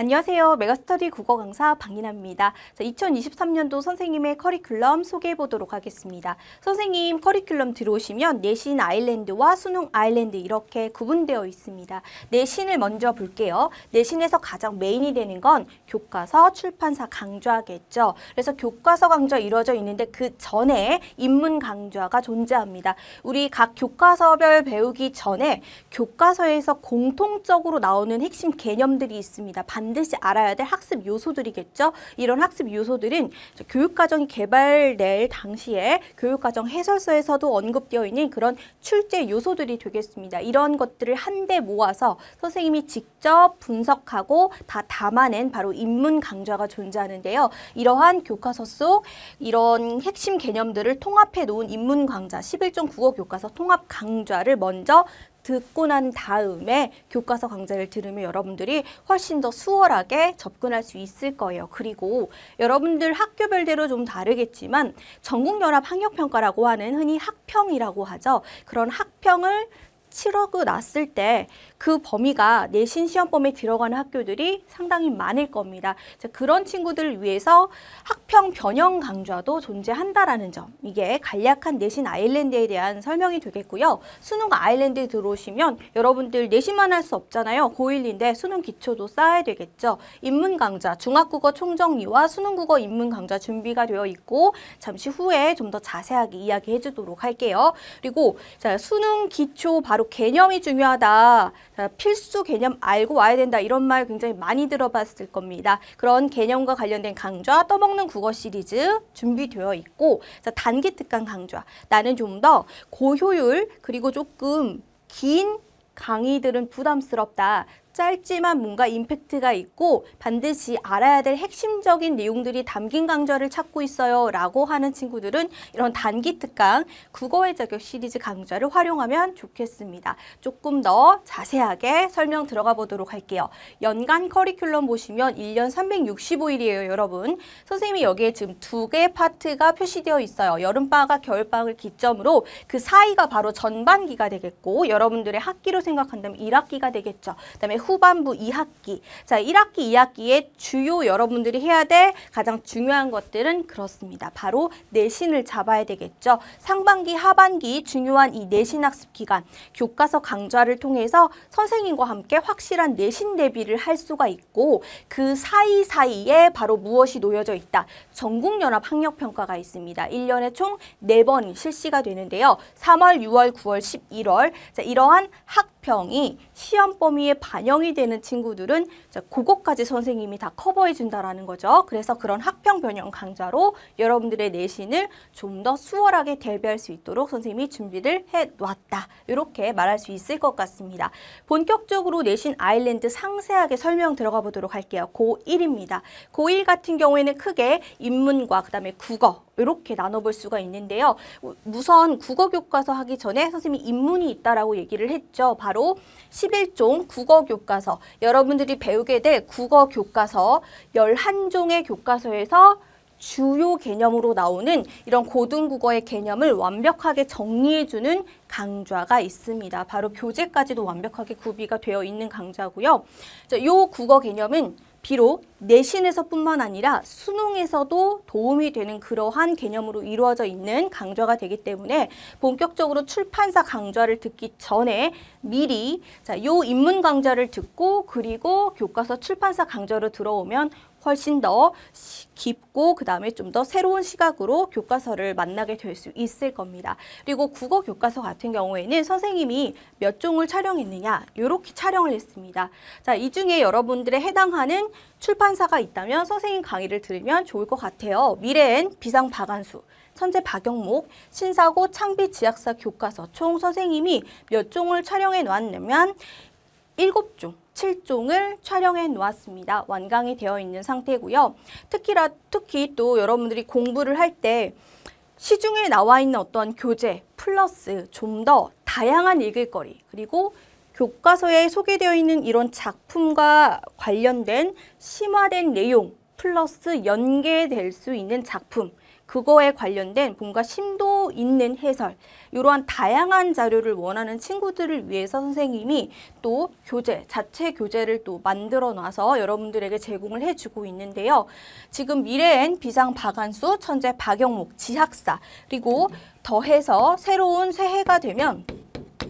안녕하세요. 메가스터디 국어 강사 박인아입니다. 자, 2023년도 선생님의 커리큘럼 소개해 보도록 하겠습니다. 선생님 커리큘럼 들어오시면 내신 아일랜드와 수능 아일랜드 이렇게 구분되어 있습니다. 내신을 먼저 볼게요. 내신에서 가장 메인이 되는 건 교과서, 출판사 강좌겠죠. 그래서 교과서 강좌 이루어져 있는데 그 전에 인문 강좌가 존재합니다. 우리 각 교과서별 배우기 전에 교과서에서 공통적으로 나오는 핵심 개념들이 있습니다. 반 반드시 알아야 될 학습 요소들이겠죠. 이런 학습 요소들은 교육과정이 개발될 당시에 교육과정 해설서에서도 언급되어 있는 그런 출제 요소들이 되겠습니다. 이런 것들을 한데 모아서 선생님이 직접 분석하고 다 담아낸 바로 입문 강좌가 존재하는데요. 이러한 교과서 속 이런 핵심 개념들을 통합해 놓은 입문 강좌 1 1 국어 교과서 통합 강좌를 먼저 듣고 난 다음에 교과서 강좌를 들으면 여러분들이 훨씬 더 수월하게 접근할 수 있을 거예요. 그리고 여러분들 학교별대로 좀 다르겠지만 전국연합 학력평가라고 하는 흔히 학평이라고 하죠. 그런 학평을 7억을 났을 때 그 범위가 내신 시험범위에 들어가는 학교들이 상당히 많을 겁니다. 그런 친구들을 위해서 학평 변형 강좌도 존재한다라는 점. 이게 간략한 내신 아일랜드에 대한 설명이 되겠고요. 수능 아일랜드에 들어오시면 여러분들 내신만 할 수 없잖아요. 고1인데 수능 기초도 쌓아야 되겠죠. 인문 강좌, 중학국어 총정리와 수능국어 인문 강좌 준비가 되어 있고 잠시 후에 좀 더 자세하게 이야기해 주도록 할게요. 그리고 자, 수능 기초 바로 바로 개념이 중요하다. 필수 개념 알고 와야 된다. 이런 말 굉장히 많이 들어봤을 겁니다. 그런 개념과 관련된 강좌, 떠먹는 국어 시리즈 준비되어 있고 단기 특강 강좌, 나는 좀 더 고효율 그리고 조금 긴 강의들은 부담스럽다. 짧지만 뭔가 임팩트가 있고 반드시 알아야 될 핵심적인 내용들이 담긴 강좌를 찾고 있어요 라고 하는 친구들은 이런 단기 특강 국어의 자격 시리즈 강좌를 활용하면 좋겠습니다. 조금 더 자세하게 설명 들어가 보도록 할게요. 연간 커리큘럼 보시면 1년 365일이에요 여러분. 선생님이 여기에 지금 두개 파트가 표시되어 있어요. 여름방학, 겨울방학을 기점으로 그 사이가 바로 전반기가 되겠고 여러분들의 학기로 생각한다면 1학기가 되겠죠. 그다음에 후반부 2학기. 자, 1학기, 2학기에 주요 여러분들이 해야 될 가장 중요한 것들은 그렇습니다. 바로 내신을 잡아야 되겠죠. 상반기, 하반기 중요한 이 내신 학습 기간, 교과서 강좌를 통해서 선생님과 함께 확실한 내신 대비를 할 수가 있고 그 사이사이에 바로 무엇이 놓여져 있다. 전국연합 학력평가가 있습니다. 1년에 총 4번 실시가 되는데요. 3월, 6월, 9월, 11월 자, 이러한 학 수평이 시험 범위에 반영이 되는 친구들은 그것까지 선생님이 다 커버해 준다라는 거죠. 그래서 그런 학평 변형 강좌로 여러분들의 내신을 좀 더 수월하게 대비할 수 있도록 선생님이 준비를 해 놓았다. 이렇게 말할 수 있을 것 같습니다. 본격적으로 내신 아일랜드 상세하게 설명 들어가 보도록 할게요. 고1입니다. 고1 같은 경우에는 크게 인문과 그다음에 국어 이렇게 나눠볼 수가 있는데요. 우선 국어 교과서 하기 전에 선생님이 입문이 있다라고 얘기를 했죠. 바로 11종 국어 교과서. 여러분들이 배우게 될 국어 교과서 11종의 교과서에서 주요 개념으로 나오는 이런 고등국어의 개념을 완벽하게 정리해주는 강좌가 있습니다. 바로 교재까지도 완벽하게 구비가 되어 있는 강좌고요. 이 국어 개념은 비록 내신에서뿐만 아니라 수능에서도 도움이 되는 그러한 개념으로 이루어져 있는 강좌가 되기 때문에 본격적으로 출판사 강좌를 듣기 전에 미리 자, 요 입문 강좌를 듣고 그리고 교과서 출판사 강좌로 들어오면 훨씬 더 깊고 그 다음에 좀 더 새로운 시각으로 교과서를 만나게 될 수 있을 겁니다. 그리고 국어 교과서 같은 경우에는 선생님이 몇 종을 촬영했느냐 이렇게 촬영을 했습니다. 자, 이 중에 여러분들의 해당하는 출판 시간사가 있다면 선생님 강의를 들으면 좋을 것 같아요. 미래엔 비상 박안수, 천재 박영목, 신사고 창비 지학사 교과서 총 선생님이 몇 종을 촬영해 놨냐면 7종, 7종을 촬영해 놓았습니다. 완강이 되어 있는 상태고요. 특히라, 특히 또 여러분들이 공부를 할 때 시중에 나와 있는 어떤 교재 플러스 좀 더 다양한 읽을거리 그리고 교과서에 소개되어 있는 이런 작품과 관련된 심화된 내용 플러스 연계될 수 있는 작품 그거에 관련된 뭔가 심도 있는 해설 이러한 다양한 자료를 원하는 친구들을 위해서 선생님이 또 교재, 자체 교재를 또 만들어 놔서 여러분들에게 제공을 해주고 있는데요. 지금 미래엔 비상 박한수, 천재 박영목, 지학사 그리고 더해서 새로운 새해가 되면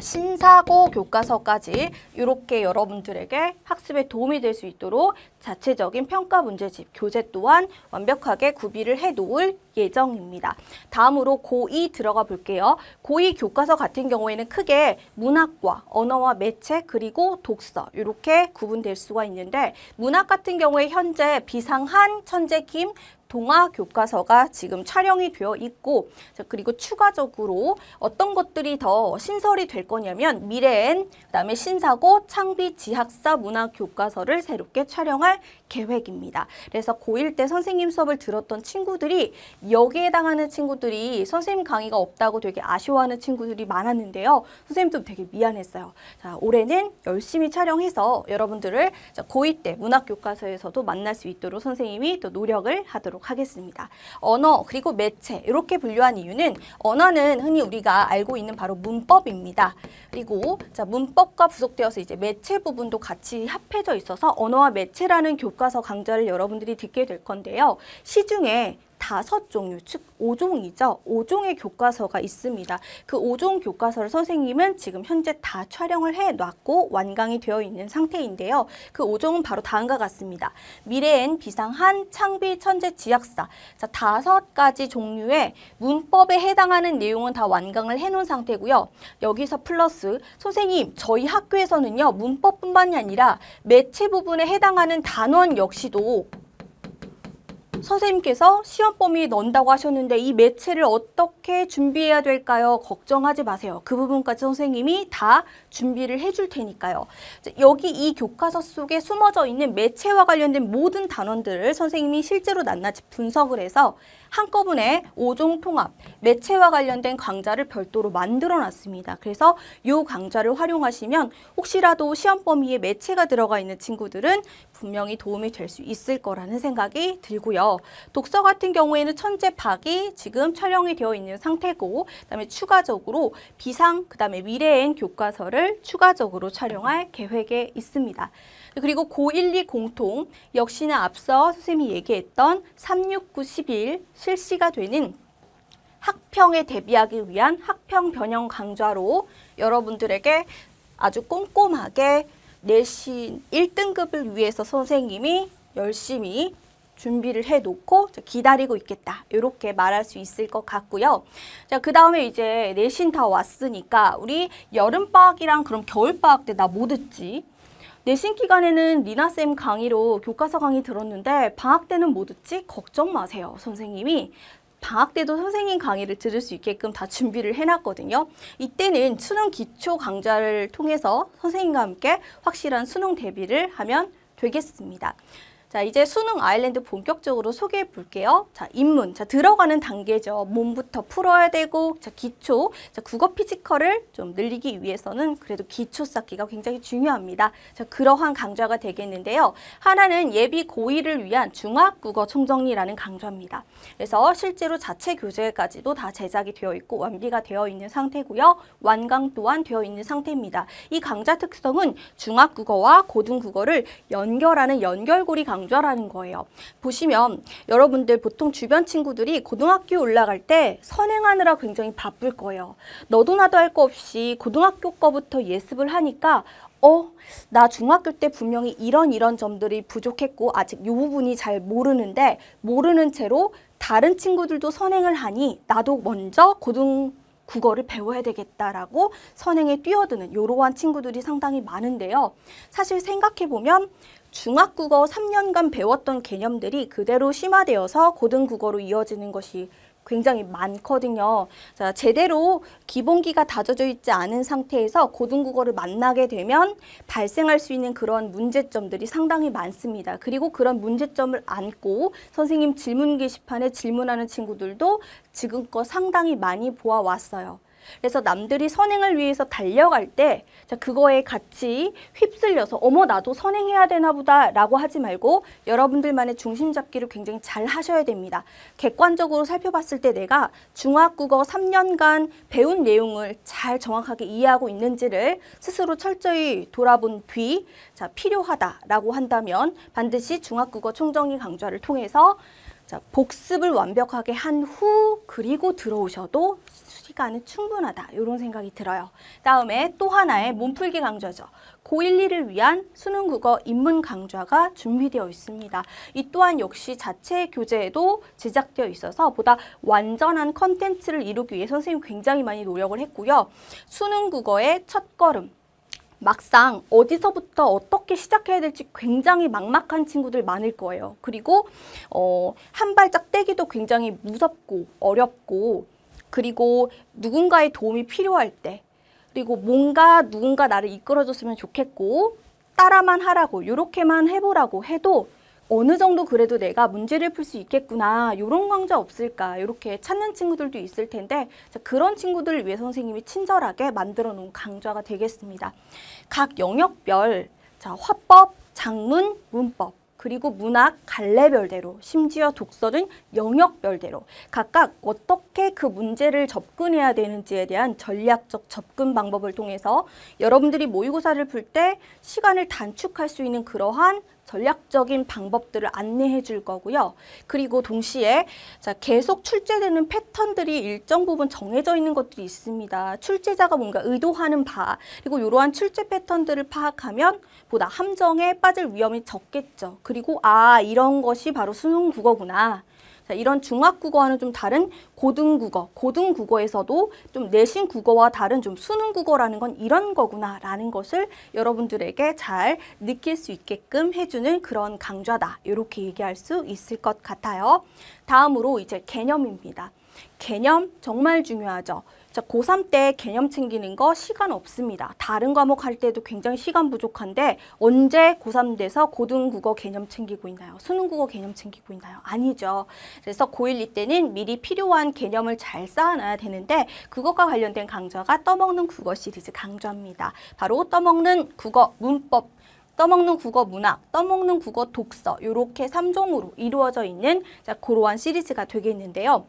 심사고 교과서까지 이렇게 여러분들에게 학습에 도움이 될 수 있도록 자체적인 평가 문제집 교재 또한 완벽하게 구비를 해놓을 예정입니다. 다음으로 고2 들어가 볼게요. 고2 교과서 같은 경우에는 크게 문학과 언어와 매체 그리고 독서 이렇게 구분될 수가 있는데 문학 같은 경우에 현재 비상한, 천재 김, 동화 교과서가 지금 촬영이 되어 있고 그리고 추가적으로 어떤 것들이 더 신설이 될 거냐면 미래엔 그다음에 신사고 창비 지학사 문화 교과서를 새롭게 촬영할 계획입니다. 그래서 고1 때 선생님 수업을 들었던 친구들이 여기에 해당하는 친구들이 선생님 강의가 없다고 되게 아쉬워하는 친구들이 많았는데요. 선생님도 되게 미안했어요. 자, 올해는 열심히 촬영해서 여러분들을 고2 때 문학 교과서에서도 만날 수 있도록 선생님이 또 노력을 하도록 보도록 하겠습니다. 언어 그리고 매체 이렇게 분류한 이유는 언어는 흔히 우리가 알고 있는 바로 문법입니다. 그리고 자 문법과 부속되어서 이제 매체 부분도 같이 합해져 있어서 언어와 매체라는 교과서 강좌를 여러분들이 듣게 될 건데요. 시중에 다섯 종류, 즉 5종이죠. 5종의 교과서가 있습니다. 그 5종 교과서를 선생님은 지금 현재 다 촬영을 해놨고 완강이 되어 있는 상태인데요. 그 5종은 바로 다음과 같습니다. 미래엔, 비상한, 창비, 천재, 지약사 자, 다섯 가지 종류의 문법에 해당하는 내용은 다 완강을 해놓은 상태고요. 여기서 플러스 선생님, 저희 학교에서는요. 문법뿐만이 아니라 매체 부분에 해당하는 단원 역시도 음. 선생님께서 시험 범위 에 넣는다고 하셨는데 이 매체를 어떻게 준비해야 될까요? 걱정하지 마세요. 그 부분까지 선생님이 다 준비를 해줄 테니까요. 여기 이 교과서 속에 숨어져 있는 매체와 관련된 모든 단원들을 선생님이 실제로 낱낱이 분석을 해서 한꺼번에 5종 통합, 매체와 관련된 강좌를 별도로 만들어 놨습니다. 그래서 이 강좌를 활용하시면 혹시라도 시험 범위에 매체가 들어가 있는 친구들은 분명히 도움이 될 수 있을 거라는 생각이 들고요. 독서 같은 경우에는 천재 박이 지금 촬영이 되어 있는 상태고 그다음에 추가적으로 비상, 그다음에 미래엔 교과서를 추가적으로 촬영할 계획에 있습니다. 그리고 고1, 2 공통 역시나 앞서 선생님이 얘기했던 3, 6, 9, 11, 실시가 되는 학평에 대비하기 위한 학평 변형 강좌로 여러분들에게 아주 꼼꼼하게 내신 1등급을 위해서 선생님이 열심히 준비를 해놓고 기다리고 있겠다 이렇게 말할 수 있을 것 같고요 자그 다음에 이제 내신 다 왔으니까 우리 여름방학이랑 그럼 겨울방학 때 나 뭐 듣지 내신 기간에는 리나쌤 강의로 교과서 강의 들었는데 방학 때는 못 듣지? 걱정 마세요. 선생님이 방학 때도 선생님 강의를 들을 수 있게끔 다 준비를 해놨거든요. 이때는 수능 기초 강좌를 통해서 선생님과 함께 확실한 수능 대비를 하면 되겠습니다. 자, 이제 수능 아일랜드 본격적으로 소개해 볼게요. 자, 입문. 자, 들어가는 단계죠. 몸부터 풀어야 되고, 자, 기초. 자, 국어 피지컬을 좀 늘리기 위해서는 그래도 기초 쌓기가 굉장히 중요합니다. 자, 그러한 강좌가 되겠는데요. 하나는 예비 고의를 위한 중학국어 총정리라는 강좌입니다. 그래서 실제로 자체 교재까지도 다 제작이 되어 있고 완비가 되어 있는 상태고요. 완강 또한 되어 있는 상태입니다. 이 강좌 특성은 중학국어와 고등국어를 연결하는 연결고리 강좌 강좌라는 거예요. 보시면 여러분들 보통 주변 친구들이 고등학교 올라갈 때 선행하느라 굉장히 바쁠 거예요. 너도 나도 할 거 없이 고등학교 거부터 예습을 하니까 어? 나 중학교 때 분명히 이런 이런 점들이 부족했고 아직 이 부분이 잘 모르는데 모르는 채로 다른 친구들도 선행을 하니 나도 먼저 고등 국어를 배워야 되겠다라고 선행에 뛰어드는 이러한 친구들이 상당히 많은데요. 사실 생각해보면 중학국어 3년간 배웠던 개념들이 그대로 심화되어서 고등국어로 이어지는 것이 굉장히 많거든요. 자, 제대로 기본기가 다져져 있지 않은 상태에서 고등국어를 만나게 되면 발생할 수 있는 그런 문제점들이 상당히 많습니다. 그리고 그런 문제점을 안고 선생님 질문 게시판에 질문하는 친구들도 지금껏 상당히 많이 보아왔어요. 그래서 남들이 선행을 위해서 달려갈 때 그거에 같이 휩쓸려서 어머 나도 선행해야 되나 보다 라고 하지 말고 여러분들만의 중심 잡기를 굉장히 잘 하셔야 됩니다. 객관적으로 살펴봤을 때 내가 중학국어 3년간 배운 내용을 잘 정확하게 이해하고 있는지를 스스로 철저히 돌아본 뒤 자, 필요하다라고 한다면 반드시 중학국어 총정리 강좌를 통해서 자, 복습을 완벽하게 한 후 그리고 들어오셔도 시간은 충분하다 이런 생각이 들어요. 다음에 또 하나의 몸풀기 강좌죠. 고1,2를 위한 수능 국어 입문 강좌가 준비되어 있습니다. 이 또한 역시 자체 교재에도 제작되어 있어서 보다 완전한 컨텐츠를 이루기 위해 선생님 굉장히 많이 노력을 했고요. 수능 국어의 첫걸음, 막상 어디서부터 어떻게 시작해야 될지 굉장히 막막한 친구들 많을 거예요. 그리고 어, 한 발짝 떼기도 굉장히 무섭고 어렵고 그리고 누군가의 도움이 필요할 때 그리고 뭔가 누군가 나를 이끌어줬으면 좋겠고 따라만 하라고 이렇게만 해보라고 해도 어느 정도 그래도 내가 문제를 풀 수 있겠구나 이런 강좌 없을까 이렇게 찾는 친구들도 있을 텐데 그런 친구들을 위해 선생님이 친절하게 만들어 놓은 강좌가 되겠습니다. 각 영역별 자 화법, 장문, 문법 그리고 문학 갈래별대로 심지어 독서 는 영역별대로 각각 어떻게 그 문제를 접근해야 되는지에 대한 전략적 접근 방법을 통해서 여러분들이 모의고사를 풀 때 시간을 단축할 수 있는 그러한 전략적인 방법들을 안내해 줄 거고요. 그리고 동시에 자, 계속 출제되는 패턴들이 일정 부분 정해져 있는 것들이 있습니다. 출제자가 뭔가 의도하는 바 그리고 이러한 출제 패턴들을 파악하면 보다 함정에 빠질 위험이 적겠죠. 그리고 아 이런 것이 바로 수능 국어구나. 자, 이런 중학국어와는 좀 다른 고등국어, 고등국어에서도 좀 내신 국어와 다른 좀 수능 국어라는 건 이런 거구나라는 것을 여러분들에게 잘 느낄 수 있게끔 해주는 그런 강좌다. 이렇게 얘기할 수 있을 것 같아요. 다음으로 이제 개념입니다. 개념 정말 중요하죠. 자, 고3 때 개념 챙기는 거 시간 없습니다. 다른 과목 할 때도 굉장히 시간 부족한데 언제 고3 돼서 고등국어 개념 챙기고 있나요? 수능국어 개념 챙기고 있나요? 아니죠. 그래서 고1, 이때는 미리 필요한 개념을 잘 쌓아놔야 되는데 그것과 관련된 강좌가 떠먹는 국어 시리즈 강좌입니다. 바로 떠먹는 국어 문법 떠먹는 국어 문학, 떠먹는 국어 독서 이렇게 삼종으로 이루어져 있는 자, 고러한 시리즈가 되겠는데요.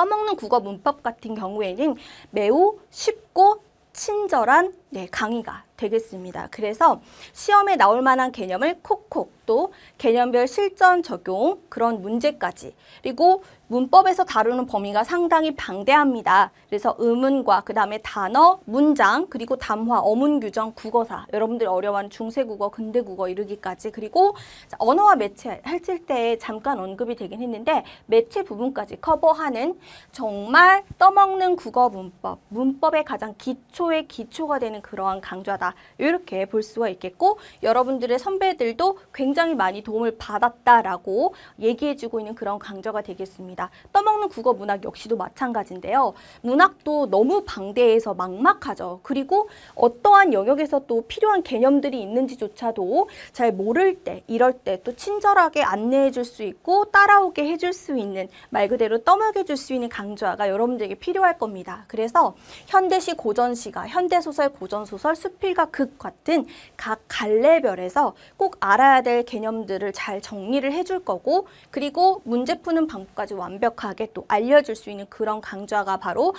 써먹는 국어 문법 같은 경우에는 매우 쉽고 친절한 네, 강의가 되겠습니다. 그래서 시험에 나올 만한 개념을 콕콕 또 개념별 실전 적용 그런 문제까지 그리고 문법에서 다루는 범위가 상당히 방대합니다. 그래서 의문과 그 다음에 단어, 문장 그리고 담화, 어문 규정, 국어사 여러분들 어려워하는 중세국어, 근대국어 이르기까지 그리고 언어와 매체 할칠 때 잠깐 언급이 되긴 했는데 매체 부분까지 커버하는 정말 떠먹는 국어 문법, 문법의 가장 기초의 기초가 되는 있는 그러한 강좌다. 이렇게 볼 수가 있겠고 여러분들의 선배들도 굉장히 많이 도움을 받았다라고 얘기해주고 있는 그런 강좌가 되겠습니다. 떠먹는 국어 문학 역시도 마찬가지인데요. 문학도 너무 방대해서 막막하죠. 그리고 어떠한 영역에서 또 필요한 개념들이 있는지조차도 잘 모를 때 이럴 때 또 친절하게 안내해 줄 수 있고 따라오게 해줄 수 있는 말 그대로 떠먹여 줄 수 있는 강좌가 여러분들에게 필요할 겁니다. 그래서 현대시 고전시가 현대소설 고전 고전소설, 수필과 극 같은 각 갈래별에서 꼭 알아야 될 개념들을 잘 정리를 해줄 거고 그리고 문제 푸는 방법까지 완벽하게 또 알려줄 수 있는 그런 강좌가 바로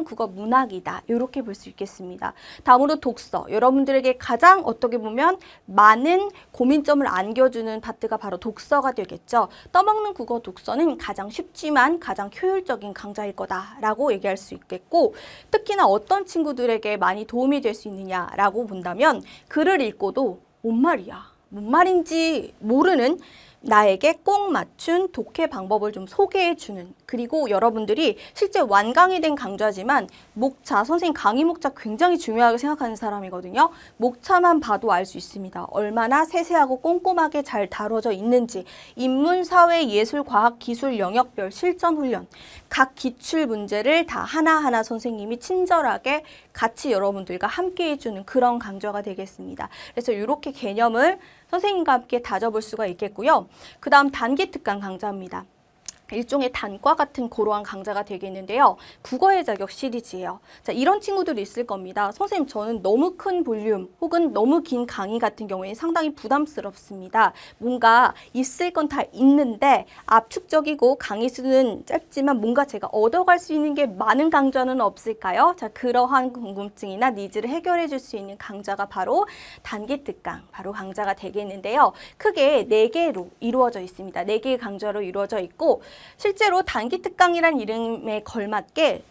떠먹는 국어 문학이다. 이렇게 볼 수 있겠습니다. 다음으로 독서. 여러분들에게 가장 어떻게 보면 많은 고민점을 안겨주는 파트가 바로 독서가 되겠죠. 떠먹는 국어 독서는 가장 쉽지만 가장 효율적인 강좌일 거다라고 얘기할 수 있겠고 특히나 어떤 친구들에게 많이 도움이 될수 있느냐라고 본다면 글을 읽고도 뭔 말이야, 뭔 말인지 모르는 나에게 꼭 맞춘 독해 방법을 좀 소개해 주는 그리고 여러분들이 실제 완강이 된 강좌지만 목차 선생님 강의 목차 굉장히 중요하게 생각하는 사람이거든요. 목차만 봐도 알 수 있습니다. 얼마나 세세하고 꼼꼼하게 잘 다뤄져 있는지 인문, 사회, 예술, 과학, 기술 영역별 실전 훈련 각 기출 문제를 다 하나하나 선생님이 친절하게 같이 여러분들과 함께 해주는 그런 강좌가 되겠습니다. 그래서 이렇게 개념을 선생님과 함께 다져볼 수가 있겠고요. 그 다음 단기 특강 강좌입니다. 일종의 단과 같은 고러한 강좌가 되겠는데요. 국어의 자격 시리즈예요. 자, 이런 친구들이 있을 겁니다. 선생님, 저는 너무 큰 볼륨 혹은 너무 긴 강의 같은 경우에 상당히 부담스럽습니다. 뭔가 있을 건 다 있는데 압축적이고 강의 수는 짧지만 뭔가 제가 얻어갈 수 있는 게 많은 강좌는 없을까요? 자, 그러한 궁금증이나 니즈를 해결해 줄 수 있는 강좌가 바로 단기 특강, 바로 강좌가 되겠는데요. 크게 네개로 이루어져 있습니다. 네개의 강좌로 이루어져 있고 실제로 단기 특강이란 이름에 걸맞게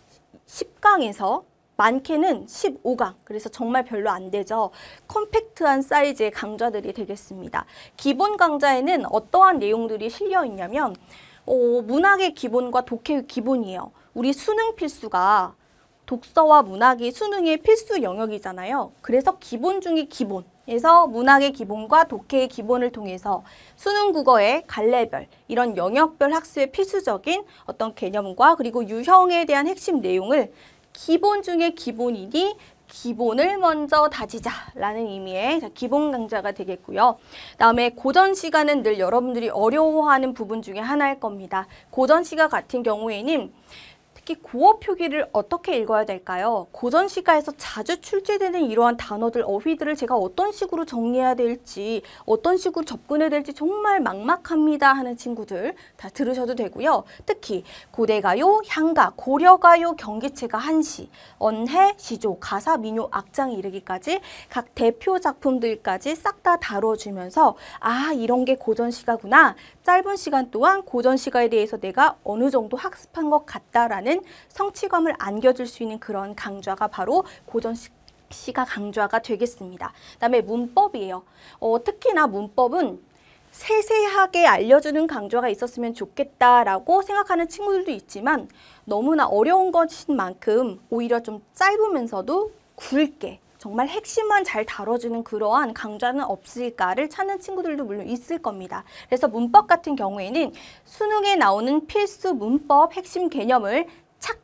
10강에서 많게는 15강, 그래서 정말 별로 안 되죠. 컴팩트한 사이즈의 강좌들이 되겠습니다. 기본 강좌에는 어떠한 내용들이 실려 있냐면 어, 문학의 기본과 독해의 기본이에요. 우리 수능 필수가 독서와 문학이 수능의 필수 영역이잖아요. 그래서 기본 중의 기본, 그래서 문학의 기본과 독해의 기본을 통해서 수능 국어의 갈래별, 이런 영역별 학습의 필수적인 어떤 개념과 그리고 유형에 대한 핵심 내용을 기본 중에 기본이니 기본을 먼저 다지자라는 의미의 기본 강좌가 되겠고요. 다음에 고전 시간은 늘 여러분들이 어려워하는 부분 중에 하나일 겁니다. 고전 시가 같은 경우에는 특히 고어 표기를 어떻게 읽어야 될까요? 고전시가에서 자주 출제되는 이러한 단어들, 어휘들을 제가 어떤 식으로 정리해야 될지 어떤 식으로 접근해야 될지 정말 막막합니다 하는 친구들 다 들으셔도 되고요. 특히 고대가요, 향가, 고려가요, 경기체가 한시, 언해, 시조, 가사, 민요, 악장에 이르기까지 각 대표 작품들까지 싹 다 다뤄주면서 아 이런 게 고전시가구나 짧은 시간 동안 고전시가에 대해서 내가 어느 정도 학습한 것 같다라는 있는 성취감을 안겨줄 수 있는 그런 강좌가 바로 고전식 시가 강좌가 되겠습니다. 그다음에 문법이에요. 어, 특히나 문법은 세세하게 알려주는 강좌가 있었으면 좋겠다라고 생각하는 친구들도 있지만 너무나 어려운 것인 만큼 오히려 좀 짧으면서도 굵게 정말 핵심만 잘 다뤄주는 그러한 강좌는 없을까를 찾는 친구들도 물론 있을 겁니다. 그래서 문법 같은 경우에는 수능에 나오는 필수 문법 핵심 개념을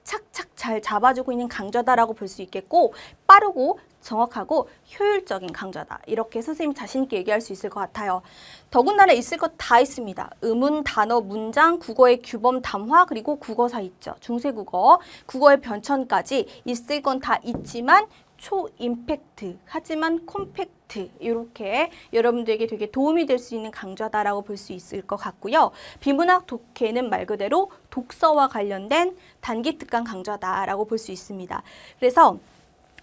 착착착 잘 잡아주고 있는 강좌다라고 볼 수 있겠고 빠르고 정확하고 효율적인 강좌다. 이렇게 선생님 이 자신있게 얘기할 수 있을 것 같아요. 더군다나 있을 것 다 있습니다. 의문, 단어, 문장, 국어의 규범, 담화, 그리고 국어사 있죠. 중세국어, 국어의 변천까지 있을 건 다 있지만 초임팩트 하지만 콤팩트 이렇게 여러분들에게 되게 도움이 될 수 있는 강좌다라고 볼 수 있을 것 같고요. 비문학 독해는 말 그대로 독서와 관련된 단기 특강 강좌다라고 볼 수 있습니다. 그래서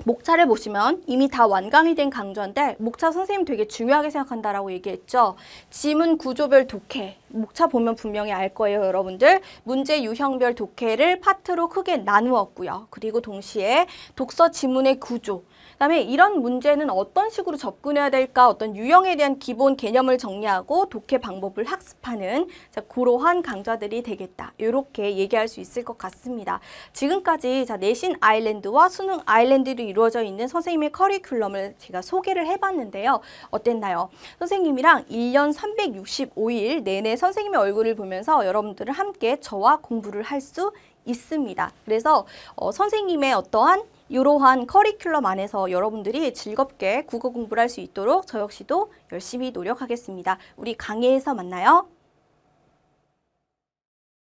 목차를 보시면 이미 다 완강이 된 강좌인데 목차 선생님 되게 중요하게 생각한다라고 얘기했죠. 지문 구조별 독해 목차 보면 분명히 알 거예요, 여러분들. 문제 유형별 독해를 파트로 크게 나누었고요. 그리고 동시에 독서 지문의 구조, 그다음에 이런 문제는 어떤 식으로 접근해야 될까 어떤 유형에 대한 기본 개념을 정리하고 독해 방법을 학습하는 자, 고러한 강좌들이 되겠다 이렇게 얘기할 수 있을 것 같습니다 지금까지 자, 내신 아일랜드와 수능 아일랜드로 이루어져 있는 선생님의 커리큘럼을 제가 소개를 해봤는데요 어땠나요? 선생님이랑 1년 365일 내내 선생님의 얼굴을 보면서 여러분들은 함께 저와 공부를 할 수 있습니다. 그래서 어, 선생님의 어떠한 이러한 커리큘럼 안에서 여러분들이 즐겁게 국어 공부를 할 수 있도록 저 역시도 열심히 노력하겠습니다. 우리 강의에서 만나요.